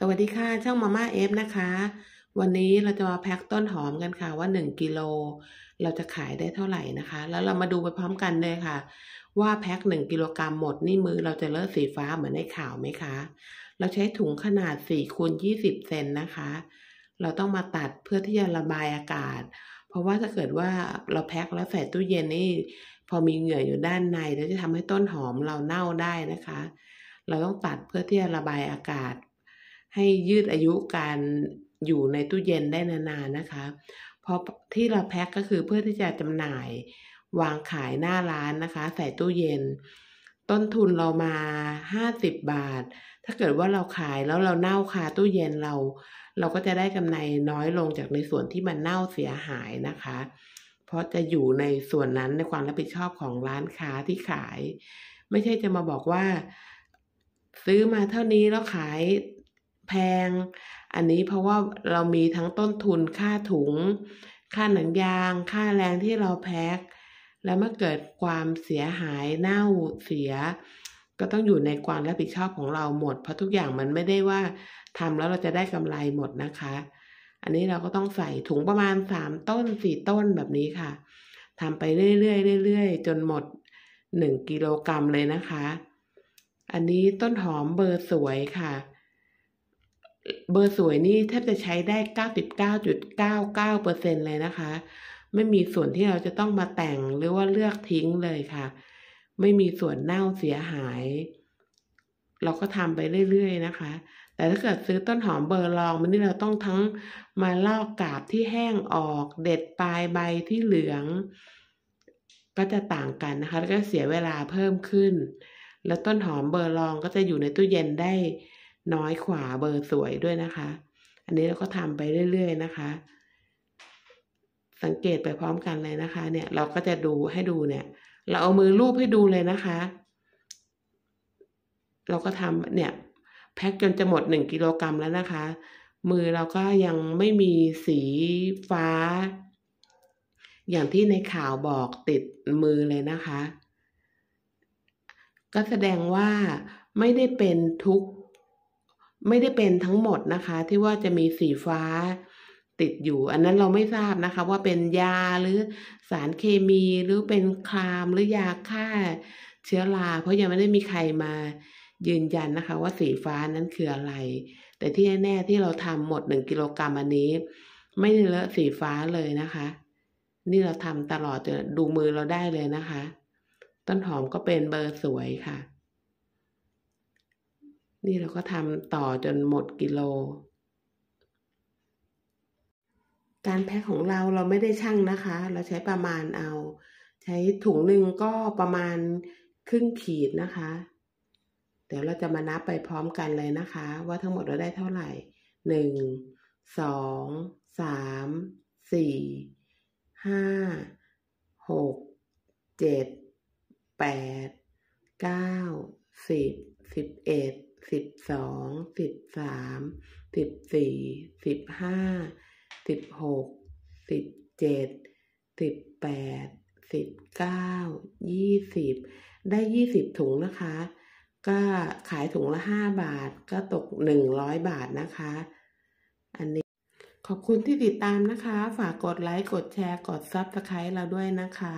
สวัสดีค่ะ ช่องมาม่าเอฟนะคะ วันนี้เราจะมาแพ็คต้นหอมกันค่ะ ว่า 1กิโลเราจะขายได้เท่าไหร่นะคะ แล้วเรามาดูไปพร้อมกันเลยค่ะ ว่าแพ็ค1กิโลกรัมหมดนี่มือ เราจะเลอะสีฟ้าเหมือนในข่าวไหมคะ เราใช้ถุงขนาด4คูณ20 เซนนะคะ เราต้องมาตัดเพื่อที่จะระบายอากาศ เพราะว่าถ้าเกิดว่าเราแพ็คแล้วใส่ตู้เย็นนี่พอมีเหงื่ออยู่ด้านในแล้วจะทำให้ต้นหอมเราเน่าได้นะคะ เราต้องตัดเพื่อที่จะระบายอากาศให้ยืดอายุการอยู่ในตู้เย็นได้นานๆนะคะ เพราะที่เราแพ็คก็คือเพื่อที่จะจำหน่ายวางขายหน้าร้านนะคะ ใส่ตู้เย็น ต้นทุนเรามา 50 บาท ถ้าเกิดว่าเราขายแล้วเราเน่าคาตู้เย็นเรา เราก็จะได้กำไรน้อยลงจากในส่วนที่มันเน่าเสียหายนะคะ เพราะจะอยู่ในส่วนนั้นในความรับผิดชอบของร้านค้าที่ขาย ไม่ใช่จะมาบอกว่า ซื้อมาเท่านี้แล้วขายแพง อันนี้เพราะว่าเรามีทั้งต้นทุน ค่าถุง ค่าหนังยาง ค่าแรงที่เราแพ็คแล้วเมื่อเกิดความเสียหาย เน่าเสีย ก็ต้องอยู่ในความรับผิดชอบของเราหมด เพราะทุกอย่างมันไม่ได้ว่าทำแล้วเราจะได้กำไรหมดนะคะ อันนี้เราก็ต้องใส่ถุงประมาณสามต้นสี่ต้นแบบนี้ค่ะทำไปเรื่อยๆเรื่อยๆจนหมดหนึ่งกิโลกรัมเลยนะคะ อันนี้ต้นหอมเบอร์สวยค่ะเบอร์สวยนี่แทบจะใช้ได้99.99%เลยนะคะ ไม่มีส่วนที่เราจะต้องมาแต่งหรือว่าเลือกทิ้งเลยค่ะ ไม่มีส่วนเน่าเสียหาย เราก็ทำไปเรื่อยๆนะคะ แต่ถ้าเกิดซื้อต้นหอมเบอร์ลองมันนี่เราต้องทั้งมาลอกกาบที่แห้งออก เด็ดปลายใบที่เหลืองก็จะต่างกันนะคะแล้วก็เสียเวลาเพิ่มขึ้น แล้วต้นหอมเบอร์ลองก็จะอยู่ในตู้เย็นได้น้อยขวาเบอร์สวยด้วยนะคะ อันนี้เราก็ทำไปเรื่อยๆนะคะ สังเกตไปพร้อมกันเลยนะคะ เนี่ยเราก็จะดูให้ดูเนี่ย เราเอามือรูปให้ดูเลยนะคะ เราก็ทำเนี่ยแพ็กจนจะหมดหนึ่งกิโลกรัมแล้วนะคะ มือเราก็ยังไม่มีสีฟ้า อย่างที่ในข่าวบอกติดมือเลยนะคะ ก็แสดงว่าไม่ได้เป็นทุกไม่ได้เป็นทั้งหมดนะคะ ที่ว่าจะมีสีฟ้าติดอยู่ อันนั้นเราไม่ทราบนะคะ ว่าเป็นยาหรือสารเคมีหรือเป็นคลามหรือยาฆ่าเชื้อรา เพราะยังไม่ได้มีใครมายืนยันนะคะ ว่าสีฟ้านั้นคืออะไร แต่ที่แน่ๆที่เราทำหมดหนึ่งกิโลกรัมอันนี้ ไม่เลอะสีฟ้าเลยนะคะ นี่เราทำตลอดจนดูมือเราได้เลยนะคะ ต้นหอมก็เป็นเบอร์สวยค่ะนี่เราก็ทำต่อจนหมดกิโล การแพ็คของเราเราไม่ได้ชั่งนะคะ เราใช้ประมาณเอา ใช้ถุงหนึ่งก็ประมาณครึ่งขีดนะคะ เดี๋ยวเราจะมานับไปพร้อมกันเลยนะคะ ว่าทั้งหมดเราได้เท่าไหร่ หนึ่ง สอง สาม สี่ ห้า หก เจ็ด แปด เก้า สิบ สิบเอ็ดสิบสอง สิบสาม สิบสี่ สิบห้า สิบหก สิบเจ็ด สิบแปด สิบเก้า ยี่สิบ ได้ยี่สิบถุงนะคะ ก็ขายถุงละห้าบาทก็ตกหนึ่งร้อยบาทนะคะ อันนี้ขอบคุณที่ติดตามนะคะ ฝากกดไลค์ กดแชร์ กดซับสไครต์เราด้วยนะคะ